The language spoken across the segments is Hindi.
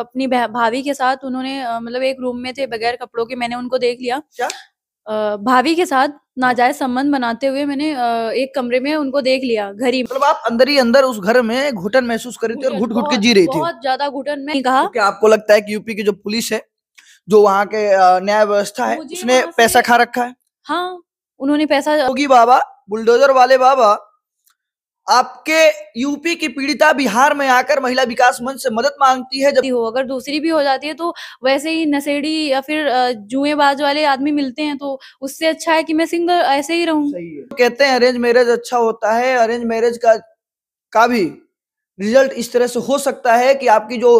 अपनी भाभी के साथ उन्होंने मतलब एक रूम में थे बगैर कपड़ों के मैंने उनको देख लिया क्या भाभी के साथ नाजायज संबंध बनाते हुए मैंने एक कमरे में उनको देख लिया घर ही मतलब आप अंदर ही अंदर उस घर में घुटन महसूस कर रही थी और घुट घुट के जी रही थी बहुत ज्यादा घुटन में कहा तो आपको लगता है कि यूपी की जो पुलिस है जो वहाँ के न्याय व्यवस्था है उसने पैसा खा रखा है हाँ उन्होंने पैसा बाबा बुलडोजर वाले बाबा आपके यूपी की पीड़िता बिहार में आकर महिला विकास मंच से मदद मांगती है जब हो अगर दूसरी भी हो जाती है तो वैसे ही नशेड़ी या फिर जुएबाज वाले आदमी मिलते हैं तो उससे अच्छा है कि मैं सिंगल ऐसे ही रहूं है। कहते हैं अरेंज मैरिज अच्छा होता है अरेंज मैरिज का का भी रिजल्ट इस तरह से हो सकता है कि आपकी जो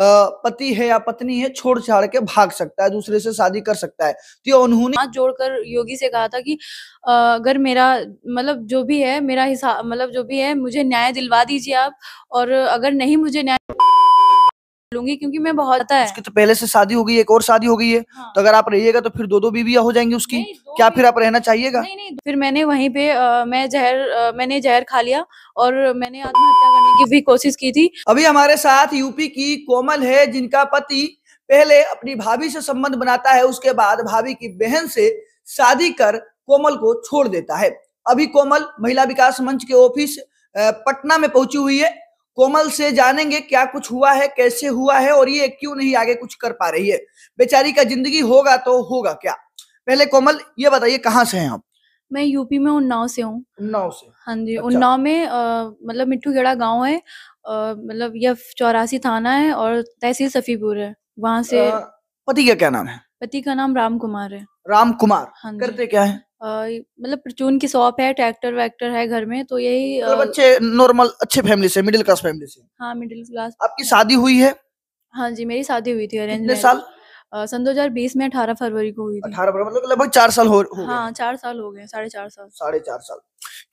पति है या पत्नी है छोड़ छाड़ के भाग सकता है दूसरे से शादी कर सकता है तो उन्होंने हाथ जोड़कर योगी से कहा था कि अगर मेरा मतलब जो भी है मेरा हिसाब मतलब जो भी है मुझे न्याय दिलवा दीजिए आप और अगर नहीं मुझे न्याय लूंगी क्योंकि मैं बहुत आता है उसकी तो पहले से शादी हो गई एक और शादी हो गई है हाँ। तो अगर आप रहिएगा तो फिर दो दो बीबिया हो जाएंगी उसकी क्या फिर आप रहना चाहिएगा नहीं नहीं फिर मैंने वहीं पे आ, मैं जहर आ, मैंने जहर खा लिया और मैंने आत्महत्या करने की भी कोशिश की थी अभी हमारे साथ यूपी की कोमल है जिनका पति पहले अपनी भाभी से संबंध बनाता है उसके बाद भाभी की बहन से शादी कर कोमल को छोड़ देता है अभी कोमल महिला विकास मंच के ऑफिस पटना में पहुंची हुई है कोमल से जानेंगे क्या कुछ हुआ है कैसे हुआ है और ये क्यों नहीं आगे कुछ कर पा रही है बेचारी का जिंदगी होगा तो होगा क्या पहले कोमल ये बताइए कहाँ से हैं आप मैं यूपी में उन्नाव से हूँ उन्नाव से हाँ जी अच्छा। उन्नाव में मतलब मिट्टू गेड़ा गाँव है मतलब यह चौरासी थाना है और तहसील सफीपुर है वहाँ से पति का क्या नाम है पति का नाम राम कुमार है राम कुमार हाँ करते क्या है मतलब परचून की शॉप है, ट्रैक्टर वैक्टर है घर में तो यही मतलब अच्छे नॉर्मल अच्छे फैमिली से मिडिल क्लास फैमिली से। हाँ, मिडिल क्लास आपकी शादी हुई है? हाँ जी, मेरी शादी हुई थी अरेंज साल सन दो हजार बीस में अठारह फरवरी को हुई थी। 18 मतलब लगभग चार साल हो हो हाँ, चार साल हो गए, साढ़े चार साल। साढ़े चार साल।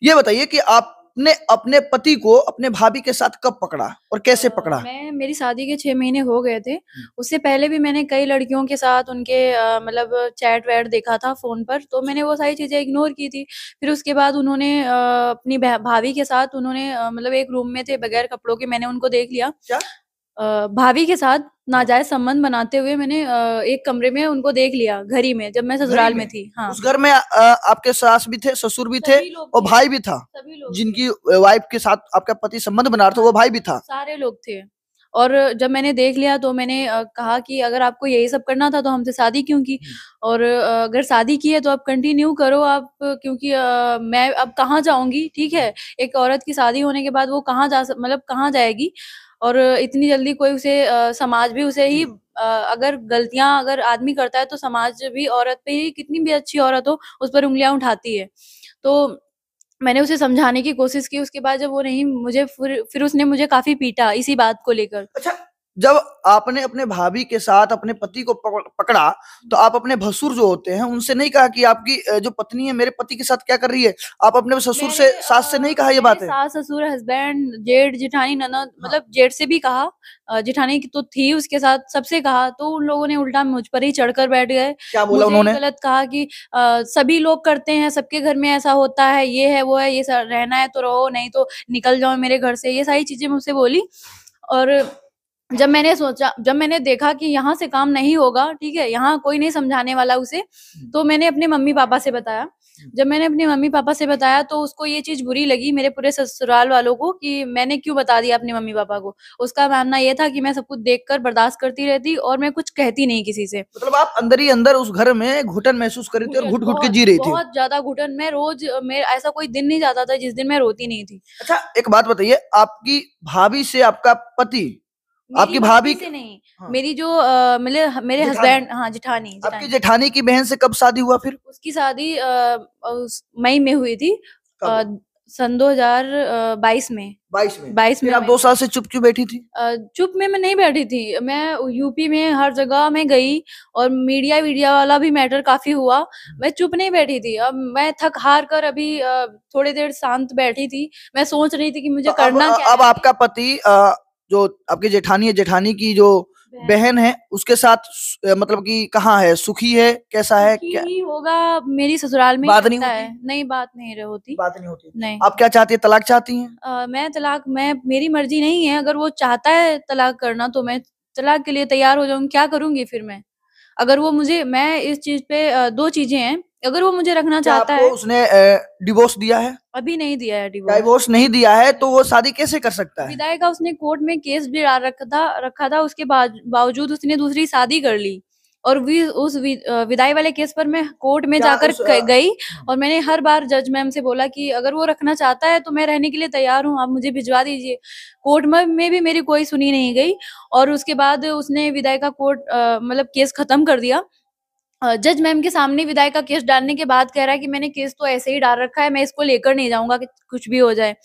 ये बताइए कि आप आपने अपने पति को अपने भाभी के साथ कब पकड़ा और कैसे पकड़ा मैं मेरी शादी के छह महीने हो गए थे हम्म। उससे पहले भी मैंने कई लड़कियों के साथ उनके मतलब चैट वैट देखा था फोन पर तो मैंने वो सारी चीजें इग्नोर की थी फिर उसके बाद उन्होंने अपनी भाभी के साथ उन्होंने मतलब एक रूम में थे बगैर कपड़ों के मैंने उनको देख लिया क्या? भाभी के साथ नाजायज संबंध बनाते हुए मैंने एक कमरे में उनको देख लिया घर ही में जब मैं ससुराल में? में थी हाँ उस घर में आ, आपके सास भी थे ससुर भी थे और भाई भी था जिनकी वाइफ के साथ आपका पति संबंध बना रहा था वो भाई भी था सारे लोग थे और जब मैंने देख लिया तो मैंने कहा कि अगर आपको यही सब करना था तो हमसे शादी क्यों की हम्म। और अगर शादी की है तो आप कंटिन्यू करो आप क्योंकि मैं अब कहाँ जाऊंगी ठीक है हम्म। एक औरत की शादी होने के बाद वो कहाँ जा मतलब कहाँ जाएगी और इतनी जल्दी कोई उसे आ, समाज भी उसे ही आ, अगर गलतियां अगर आदमी करता है तो समाज भी औरत पे ही कितनी भी अच्छी औरत हो उस पर उंगलियां उठाती है तो मैंने उसे समझाने की कोशिश की उसके बाद जब वो नहीं मुझे फिर फिर उसने मुझे काफी पीटा इसी बात को लेकर अच्छा जब आपने अपने भाभी के साथ अपने पति को पकड़ा तो आप अपने भसुर जो होते हैं उनसे नहीं कहा कि आपकी जो पत्नी है मेरे पति के साथ क्या कर रही है आप अपने ससुर से सास से नहीं कहा ये बात है सास ससुर हस्बैंड जेठ जेठानी ननद मतलब जेठ से भी कहा जेठानी तो थी उसके साथ सबसे कहा तो उन लोगों ने उल्टा मुझ पर ही चढ़कर बैठ गए क्या बोला उन्होंने गलत कहा कि सभी लोग करते हैं सबके घर में ऐसा होता है ये है वो है ये रहना है तो रहो नहीं तो निकल जाओ मेरे घर से ये सारी चीजें मुझसे बोली और जब मैंने सोचा जब मैंने देखा कि यहाँ से काम नहीं होगा ठीक है यहाँ कोई नहीं समझाने वाला उसे हम्म। तो मैंने अपने मम्मी पापा से बताया हम्म। जब मैंने अपने मम्मी पापा से बताया तो उसको ये चीज बुरी लगी मेरे पूरे ससुराल वालों को कि मैंने क्यों बता दिया अपने मम्मी पापा को उसका मानना यह था कि मैं सब कुछ देख कर बर्दाश्त करती रहती और मैं कुछ कहती नहीं किसी से मतलब आप अंदर ही अंदर उस घर में घुटन महसूस कर रही थी और घुट घुट के जी रही थी बहुत ज्यादा घुटन मैं रोज मेरा ऐसा कोई दिन नहीं जाता था जिस दिन मैं रोती नहीं थी अच्छा एक बात बताइए आपकी भाभी से आपका पति आपकी भाभी से नहीं हाँ। मेरी जो आ, मेरे मेरे हस्बैंड हाँ जिठानी आपकी जिठानी की बहन से कब शादी हुआ फिर उसकी शादी मई में हुई थी सन 2022 में 22 में 22 में आप दो साल से चुप क्यों बैठी थी चुप में मैं नहीं बैठी थी मैं यूपी में हर जगह में गई और मीडिया वीडिया वाला भी मैटर काफी हुआ हम्म। मैं चुप नहीं बैठी थी अब मैं थक हार कर अभी थोड़ी देर शांत बैठी थी मैं सोच रही थी कि मुझे तो करना अब, क्या अब आपका पति जो आपकी जेठानी है जेठानी की जो बहन है उसके साथ मतलब कि कहाँ है सुखी है कैसा है क्या होगा मेरी ससुराल में बात नहीं होती है। नहीं बात नहीं होती बात नहीं होती नहीं आप क्या चाहती है तलाक चाहती हैं मैं तलाक मैं मेरी मर्जी नहीं है अगर वो चाहता है तलाक करना तो मैं तलाक के लिए तैयार हो जाऊंगी क्या करूंगी फिर मैं अगर वो मुझे मैं इस चीज पे दो चीजें हैं अगर वो मुझे रखना चाहता है उसने डिवोर्स दिया है अभी नहीं दिया है डिवोर्स डिवोर्स नहीं दिया है तो वो शादी कैसे कर सकता है विदाई का उसने कोर्ट में केस भी रखा था रखा था उसके बावजूद उसने दूसरी शादी कर ली और वी, उस विदाई वाले केस पर मैं कोर्ट में जाकर गई हाँ। और मैंने हर बार जज मैम से बोला कि अगर वो रखना चाहता है तो मैं रहने के लिए तैयार हूँ आप मुझे भिजवा दीजिए कोर्ट में, में भी मेरी कोई सुनी नहीं गई और उसके बाद उसने विदाई का कोर्ट मतलब केस खत्म कर दिया जज मैम के सामने विधायक का केस डालने के बाद कह रहा है कि मैंने केस तो ऐसे ही डाल रखा है मैं इसको लेकर नहीं जाऊंगा कि कुछ भी हो जाए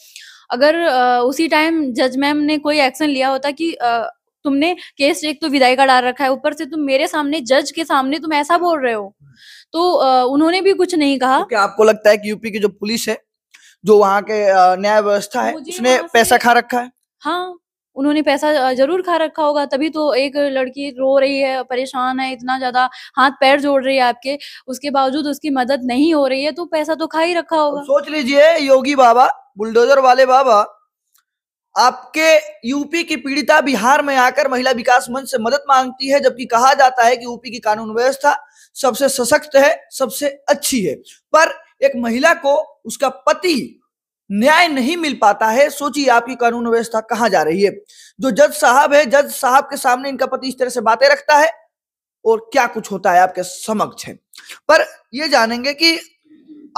अगर उसी टाइम जज मैम ने कोई एक्शन लिया होता कि तुमने केस एक तो विधायक का डाल रखा है ऊपर से तुम मेरे सामने जज के सामने तुम ऐसा बोल रहे हो तो उन्होंने भी कुछ नहीं कहा तो आपको लगता है कि यूपी की जो पुलिस है जो वहाँ के न्याय व्यवस्था है उसने पैसा खा रखा है हाँ उन्होंने पैसा जरूर खा रखा होगा तभी तो एक लड़की रो रही है परेशान है इतना ज्यादा हाथ पैर जोड़ रही है आपके उसके बावजूद उसकी मदद नहीं हो रही है तो पैसा तो खा ही रखा होगा सोच लीजिए योगी बाबा बुलडोजर वाले बाबा आपके यूपी की पीड़िता बिहार में आकर महिला विकास मंच से मदद मांगती है जबकि कहा जाता है कि यूपी की कानून व्यवस्था सबसे सशक्त है सबसे अच्छी है पर एक महिला को उसका पति न्याय नहीं मिल पाता है सोचिए आपकी कानून व्यवस्था कहाँ जा रही है जो जज साहब है जज साहब के सामने इनका पति इस तरह से बातें रखता है और क्या कुछ होता है आपके समक्ष है पर ये जानेंगे कि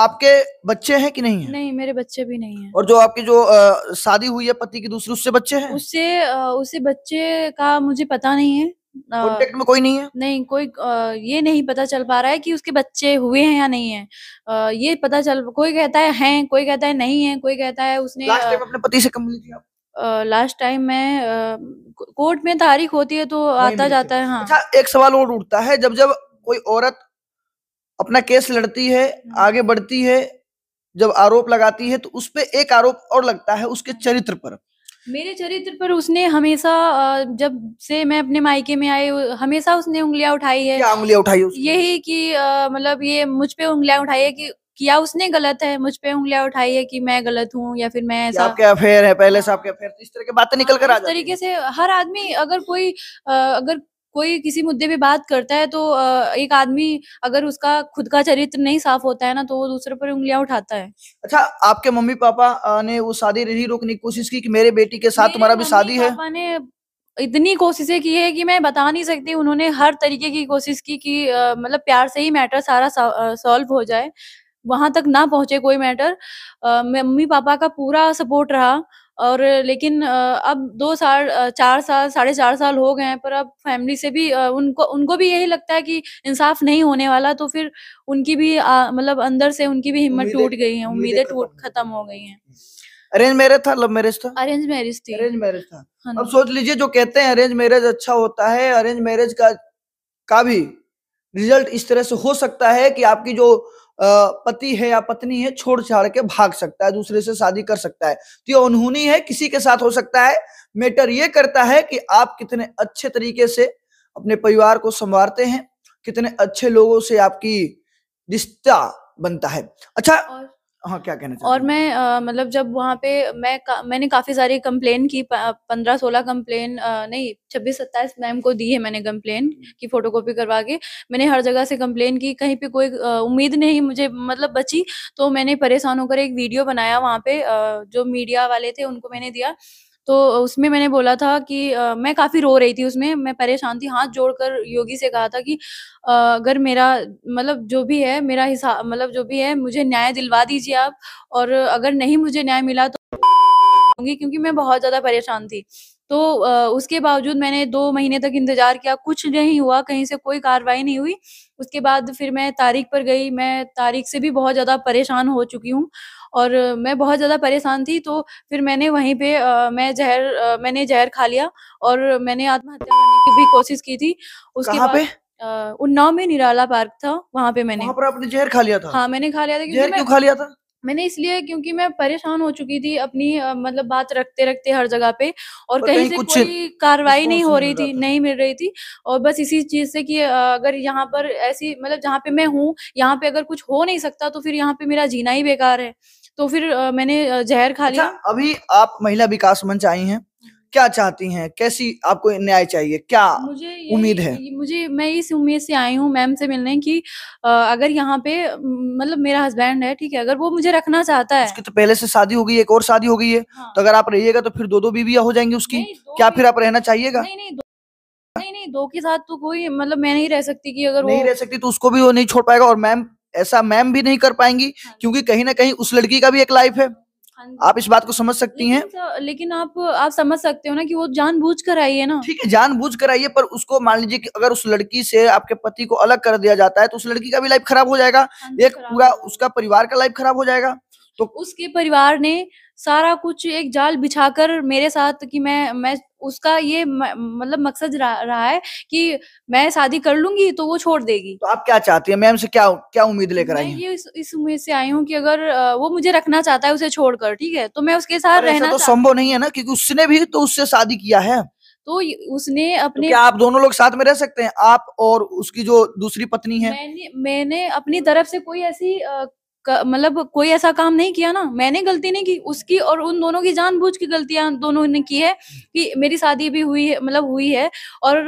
आपके बच्चे हैं कि नहीं है? नहीं मेरे बच्चे भी नहीं है और जो आपकी जो शादी हुई है पति की दूसरी उससे बच्चे हैं उससे आ, उससे बच्चे का मुझे पता नहीं है कांटेक्ट में कोई नहीं है नहीं कोई आ, ये नहीं पता चल पा रहा है कि उसके बच्चे हुए हैं या नहीं है आ, ये पता चल कोई कहता है हैं कोई कहता है नहीं है कोई कहता है उसने लास्ट टाइम अपने पति से कम लास्ट टाइम में कोर्ट में तारीख होती है तो आता जाता है हाँ अच्छा एक सवाल और उठता है जब जब कोई औरत अपना केस लड़ती है हम्म। आगे बढ़ती है जब आरोप लगाती है तो उस पर एक आरोप और लगता है उसके हम्म। चरित्र पर मेरे चरित्र पर उसने हमेशा जब से मैं अपने मायके में आई हमेशा उसने उंगलियां उठाई है क्या उंगलियां उठाई उसने? यही कि मतलब ये मुझ पे उंगलियां उठाई है कि क्या उसने गलत है मुझ पे उंगलियां उठाई है कि मैं गलत हूँ या फिर मैं ऐसा आपके अफेयर है पहले से आपके अफेयर तो इस तरह की बातें निकल कर आ जाती तरीके से हर आदमी अगर कोई अगर कोई किसी मुद्दे पे बात करता है तो एक आदमी अगर उसका खुद का चरित्र नहीं साफ होता है ना तो वो दूसरे पर उंगलियां उठाता है अच्छा आपके मम्मी पापा ने वो शादी नहीं रोकने की कोशिश की कि मेरे बेटी के साथ तुम्हारा भी शादी है पापा ने इतनी कोशिशें की है कि मैं बता नहीं सकती उन्होंने हर तरीके की कोशिश की कि मतलब प्यार से ही मैटर सारा सॉल्व हो जाए वहां तक ना पहुंचे कोई मैटर मम्मी पापा का पूरा सपोर्ट रहा और लेकिन अब दो साल चार साल साढ़े चार साल हो गए हैं पर अब फैमिली से भी उनको उनको भी यही लगता है कि इंसाफ नहीं होने वाला तो फिर उनकी भी मतलब अंदर से उनकी भी हिम्मत टूट गई है उम्मीदें टूट खत्म हो गई हैं अरेंज मैरिज था लव मैरिज था अरेंज मैरिज थी अरेंज मैरिज था हाँ अब सोच लीजिए जो कहते हैं अरेंज मैरिज अच्छा होता है अरेंज मैरिज का का भी रिजल्ट इस तरह से हो सकता है कि आपकी जो पति है या पत्नी है छोड़ छाड़ के भाग सकता है दूसरे से शादी कर सकता है तो ये अनहोनी है किसी के साथ हो सकता है मैटर ये करता है कि आप कितने अच्छे तरीके से अपने परिवार को संवारते हैं कितने अच्छे लोगों से आपकी रिश्ता बनता है अच्छा और... हाँ क्या कहना और मैं आ, मतलब जब वहाँ पे मैं का, मैंने काफी सारी कंप्लेन की पंद्रह सोलह कंप्लेन नहीं छब्बीस सत्ताईस मैम को दी है मैंने कंप्लेन हम्म। की फोटो कॉपी करवा के मैंने हर जगह से कंप्लेन की कहीं पे कोई उम्मीद नहीं मुझे मतलब बची तो मैंने परेशान होकर एक वीडियो बनाया वहाँ पे जो मीडिया वाले थे उनको मैंने दिया तो उसमें मैंने बोला था कि आ, मैं काफ़ी रो रही थी उसमें, मैं परेशान थी, हाथ जोड़कर योगी से कहा था कि अगर मेरा मतलब जो भी है मेरा हिसाब मतलब जो भी है मुझे न्याय दिलवा दीजिए आप और अगर नहीं मुझे न्याय मिला तो क्योंकि मैं बहुत ज़्यादा परेशान थी। तो उसके बावजूद मैंने दो महीने तक इंतज़ार किया, कुछ नहीं हुआ, कहीं से कोई कार्रवाई नहीं हुई। उसके बाद फिर मैं तारीख पर गई, मैं तारीख से भी बहुत ज़्यादा परेशान हो चुकी हूँ। और मैं बहुत ज़्यादा परेशान थी तो फिर मैंने वहीं पे आ, मैं जहर आ, मैंने जहर खा लिया और मैंने आत्महत्या करने की भी कोशिश की थी उसके पे बाद उन्नाव में निराला पार्क था वहां पे मैंने वहां पर आपने जहर खा लिया था हाँ मैंने खा लिया था क्योंकि जहर क्यों खा लिया था मैंने इसलिए क्योंकि मैं परेशान हो चुकी थी अपनी मतलब बात रखते रखते हर जगह पे और कहीं से कुछ कोई कार्रवाई नहीं हो रही थी नहीं मिल रही थी और बस इसी चीज से कि अगर यहाँ पर ऐसी मतलब जहाँ पे मैं हूँ यहाँ पे अगर कुछ हो नहीं सकता तो फिर यहाँ पे मेरा जीना ही बेकार है तो फिर आ, मैंने जहर खा अच्छा, लिया अच्छा, अभी आप महिला विकास मंच आई हैं क्या चाहती हैं कैसी आपको न्याय चाहिए क्या मुझे उम्मीद है मुझे मैं इस उम्मीद से आई हूँ मैम से मिलने की अगर यहाँ पे मतलब मेरा हस्बैंड है ठीक है अगर वो मुझे रखना चाहता है उसकी तो पहले से शादी हो गई एक और शादी हो गई है हाँ। तो अगर आप रहिएगा तो फिर दो दो बीबिया हो जाएंगी उसकी क्या फिर आप रहना चाहिएगा नहीं नहीं नहीं नहीं दो के साथ तो कोई मतलब मैं नहीं रह सकती कि अगर नहीं रह सकती तो उसको भी वो नहीं छोड़ पाएगा और मैम ऐसा मैम भी नहीं कर पाएंगी हाँ। क्योंकि कहीं ना कहीं उस लड़की का भी एक लाइफ है हाँ आप इस बात को समझ सकती हैं लेकिन आप आप समझ सकते हो ना कि वो जानबूझ कर आई है ना ठीक है जानबूझ कर आई है पर उसको मान लीजिए कि अगर उस लड़की से आपके पति को अलग कर दिया जाता है तो उस लड़की का भी लाइफ खराब हो जाएगा हाँ एक पूरा उसका परिवार का लाइफ खराब हो जाएगा तो उसके परिवार ने सारा कुछ एक जाल बिछाकर मेरे साथ कि मैं मैं उसका ये मतलब मकसद रहा, है कि मैं शादी कर लूंगी तो वो छोड़ देगी तो आप क्या चाहती है मैम से क्या क्या उम्मीद लेकर आई ये इस, इस उम्मीद से आई हूँ कि अगर वो मुझे रखना चाहता है उसे छोड़कर ठीक है तो मैं उसके साथ रहना तो संभव नहीं है ना क्योंकि उसने भी तो उससे शादी किया है तो उसने अपने तो क्या आप दोनों लोग साथ में रह सकते हैं आप और उसकी जो दूसरी पत्नी है मैंने मैंने अपनी तरफ से कोई ऐसी मतलब कोई ऐसा काम नहीं किया ना मैंने गलती नहीं की उसकी और उन दोनों की जानबूझ की गलतियां दोनों ने की है कि मेरी शादी भी हुई है मतलब हुई है और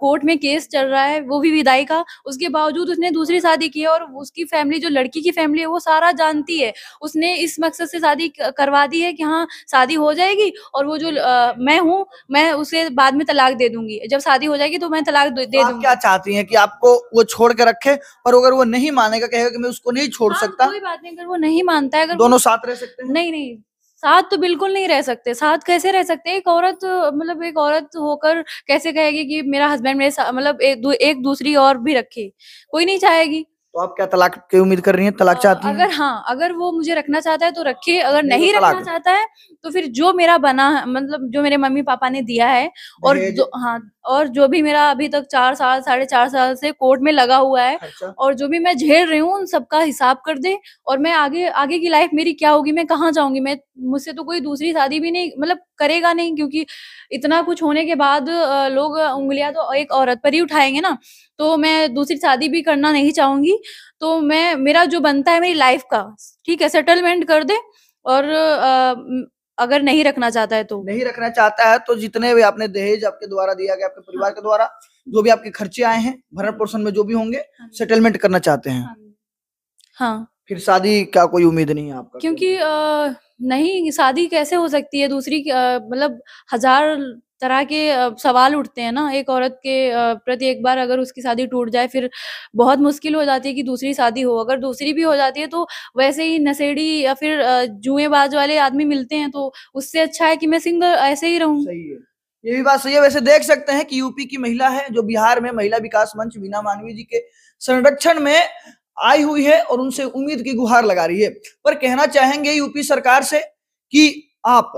कोर्ट में केस चल रहा है वो भी विदाई का उसके बावजूद उसने दूसरी शादी की है और उसकी फैमिली जो लड़की की फैमिली है वो सारा जानती है उसने इस मकसद से शादी करवा दी है कि हाँ शादी हो जाएगी और वो जो आ, मैं हूँ मैं उसे बाद में तलाक दे दूंगी जब शादी हो जाएगी तो मैं तलाक दे दूंगी क्या चाहती है कि आपको वो छोड़ के रखे और अगर वो नहीं मानेगा कहेगा कि मैं उसको नहीं छोड़ हाँ, सकता कोई बात नहीं अगर वो नहीं मानता है अगर दोनों साथ रह सकते हैं नहीं नहीं साथ तो बिल्कुल नहीं रह सकते साथ कैसे रह सकते एक औरत मतलब एक औरत होकर कैसे कहेगी कि मेरा हस्बैंड मेरे मतलब एक, दू, एक दूसरी और भी रखे कोई नहीं चाहेगी तो आप क्या तलाक की उम्मीद कर रही हैं तलाक चाहती हैं अगर हाँ अगर वो मुझे रखना चाहता है तो रखे अगर नहीं तो रखना चाहता है तो फिर जो मेरा बना मतलब जो मेरे मम्मी पापा ने दिया है और जो हाँ और जो भी मेरा अभी तक चार साल साढ़े चार साल से कोर्ट में लगा हुआ है अच्छा। और जो भी मैं झेल रही हूँ उन सबका हिसाब कर दे और मैं आगे आगे की लाइफ मेरी क्या होगी मैं कहाँ जाऊंगी मैं मुझसे तो कोई दूसरी शादी भी नहीं मतलब करेगा नहीं क्योंकि इतना कुछ होने के बाद लोग उंगलियां तो एक औरत पर ही उठाएंगे ना तो मैं दूसरी शादी भी करना नहीं चाहूंगी तो मैं मेरा जो बनता है मेरी लाइफ का ठीक है सेटलमेंट कर दे और अगर नहीं रखना चाहता है तो नहीं रखना चाहता है तो जितने भी आपने दहेज आपके द्वारा दिया गया आपके परिवार के द्वारा जो भी आपके खर्चे आए हैं भरण पोषण में जो भी होंगे सेटलमेंट हाँ करना चाहते हैं हाँ, हाँ फिर शादी का कोई उम्मीद नहीं है आपका क्योंकि नहीं शादी कैसे हो सकती है दूसरी मतलब हजार तरह के सवाल उठते हैं ना एक औरत के प्रति एक बार अगर उसकी शादी टूट जाए फिर बहुत मुश्किल हो जाती है कि दूसरी शादी हो। अगर दूसरी भी हो जाती है तो वैसे ही नशेड़ी या फिर अ, जुएँबाज वाले आदमी मिलते हैं तो उससे अच्छा है कि मैं सिंगल ऐसे ही रहूँ। सही है। ये भी बात सही है वैसे देख सकते हैं कि यूपी की महिला है जो बिहार में महिला विकास मंच वीणा मानवी जी के संरक्षण में आई हुई है और उनसे उम्मीद की गुहार लगा रही है। पर कहना चाहेंगे यूपी सरकार से कि आप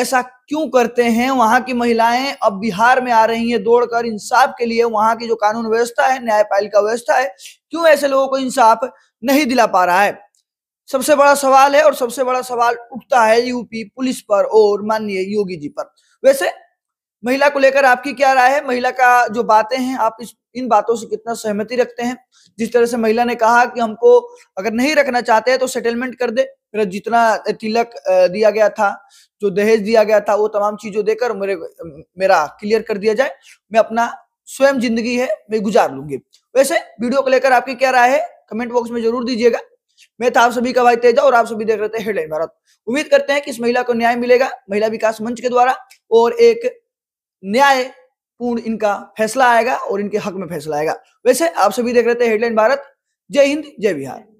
ऐसा क्यों करते हैं वहां की महिलाएं अब बिहार में आ रही हैं दौड़कर इंसाफ के लिए वहां की जो कानून व्यवस्था है न्यायपालिका व्यवस्था है क्यों ऐसे लोगों को इंसाफ नहीं दिला पा रहा है सबसे बड़ा सवाल है और सबसे बड़ा सवाल उठता है यूपी पुलिस पर और माननीय योगी जी पर वैसे महिला को लेकर आपकी क्या राय है महिला का जो बातें हैं आप इस इन बातों से कितना सहमति रखते हैं जिस तरह से महिला ने कहा कि हमको अगर नहीं रखना चाहते हैं तो सेटलमेंट कर दे मेरा जितना तिलक दिया गया था जो दहेज दिया गया था वो तमाम चीजों देकर मेरे मेरा क्लियर कर दिया जाए मैं अपना स्वयं जिंदगी है मैं गुजार लूंगी वैसे वीडियो को लेकर आपकी क्या राय है कमेंट बॉक्स में जरूर दीजिएगा मैं था तो आप सभी का भाई तेजा और आप सभी देख रहे थे हेडलाइन भारत उम्मीद करते हैं कि इस महिला को न्याय मिलेगा महिला विकास मंच के द्वारा और एक न्याय पूर्ण इनका फैसला आएगा और इनके हक में फैसला आएगा वैसे आप सभी देख रहे थे हेडलाइन भारत जय हिंद जय बिहार